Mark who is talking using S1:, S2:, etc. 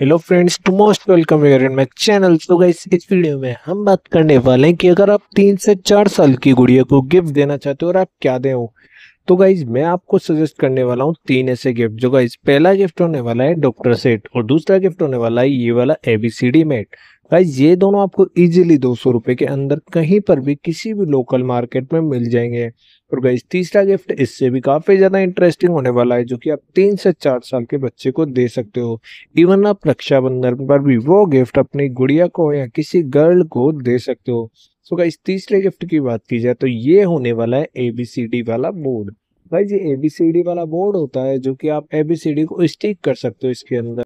S1: hello friends to most welcome your in my channel तो इस video में हम बात करने वाले हैं कि अगर आप तीन से चार साल की गुड़िया को गिफ्ट देना चाहते हो और आप क्या दें हो तो गाइज मैं आपको सजेस्ट करने वाला हूँ तीन ऐसे गिफ्ट जो गाइज पहला गिफ्ट होने वाला है डॉक्टर सेट और दूसरा गिफ्ट होने वाला है ये वाला एबीसीडी मेट गाइज ये दोनों आपको इजीली दो सौ रुपए के अंदर कहीं पर भी किसी भी लोकल मार्केट में मिल जाएंगे और गाइज तीसरा गिफ्ट इससे भी काफ़ी ज़्यादा इंटरेस्टिंग होने वाला है जो कि आप तीन से चार साल के बच्चे को दे सकते हो इवन आप रक्षाबंधन पर भी वो गिफ्ट अपनी गुड़िया को या किसी गर्ल को दे सकते हो सो गाइज तीसरे गिफ्ट की बात की जाए तो ये होने वाला है ए बी सी डी वाला बोर्ड भाई ये एबीसीडी वाला बोर्ड होता है जो कि आप एबीसीडी को स्टिक कर सकते हो इसके अंदर